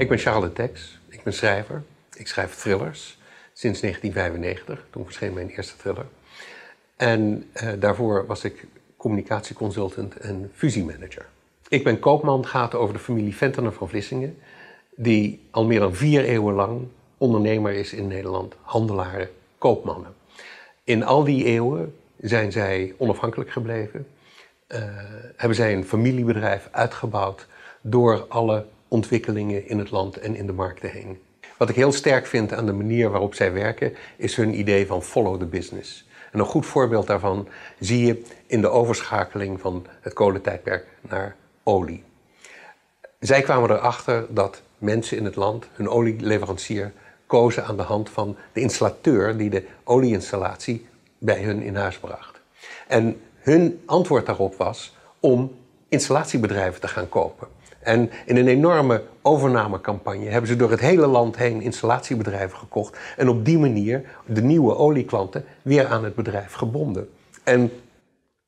Ik ben Charlotte Tex, ik ben schrijver. Ik schrijf thrillers sinds 1995, toen verscheen mijn eerste thriller. En eh, daarvoor was ik communicatieconsultant en fusiemanager. Ik ben koopman, gaat over de familie Ventener van Vlissingen, die al meer dan vier eeuwen lang ondernemer is in Nederland, handelaren, koopmannen. In al die eeuwen zijn zij onafhankelijk gebleven, eh, hebben zij een familiebedrijf uitgebouwd door alle ontwikkelingen in het land en in de markten heen. Wat ik heel sterk vind aan de manier waarop zij werken, is hun idee van follow the business. En een goed voorbeeld daarvan zie je in de overschakeling van het kolentijdperk naar olie. Zij kwamen erachter dat mensen in het land hun olieleverancier kozen aan de hand van de installateur die de olieinstallatie bij hun in huis bracht. En hun antwoord daarop was om installatiebedrijven te gaan kopen. En in een enorme overnamecampagne hebben ze door het hele land heen installatiebedrijven gekocht. En op die manier de nieuwe olieklanten weer aan het bedrijf gebonden. En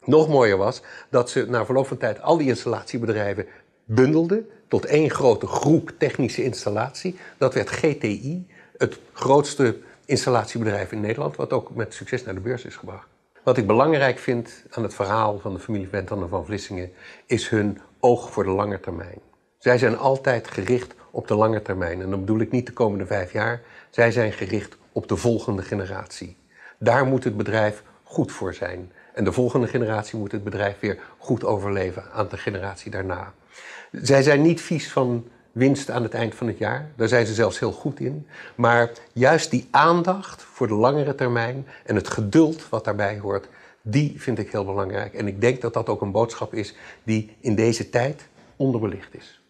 nog mooier was dat ze na verloop van tijd al die installatiebedrijven bundelden tot één grote groep technische installatie. Dat werd GTI, het grootste installatiebedrijf in Nederland, wat ook met succes naar de beurs is gebracht. Wat ik belangrijk vind aan het verhaal van de familie Wenton van Vlissingen is hun oog voor de lange termijn. Zij zijn altijd gericht op de lange termijn. En dan bedoel ik niet de komende vijf jaar. Zij zijn gericht op de volgende generatie. Daar moet het bedrijf goed voor zijn. En de volgende generatie moet het bedrijf weer goed overleven aan de generatie daarna. Zij zijn niet vies van winst aan het eind van het jaar. Daar zijn ze zelfs heel goed in. Maar juist die aandacht voor de langere termijn en het geduld wat daarbij hoort, die vind ik heel belangrijk. En ik denk dat dat ook een boodschap is die in deze tijd onderbelicht is.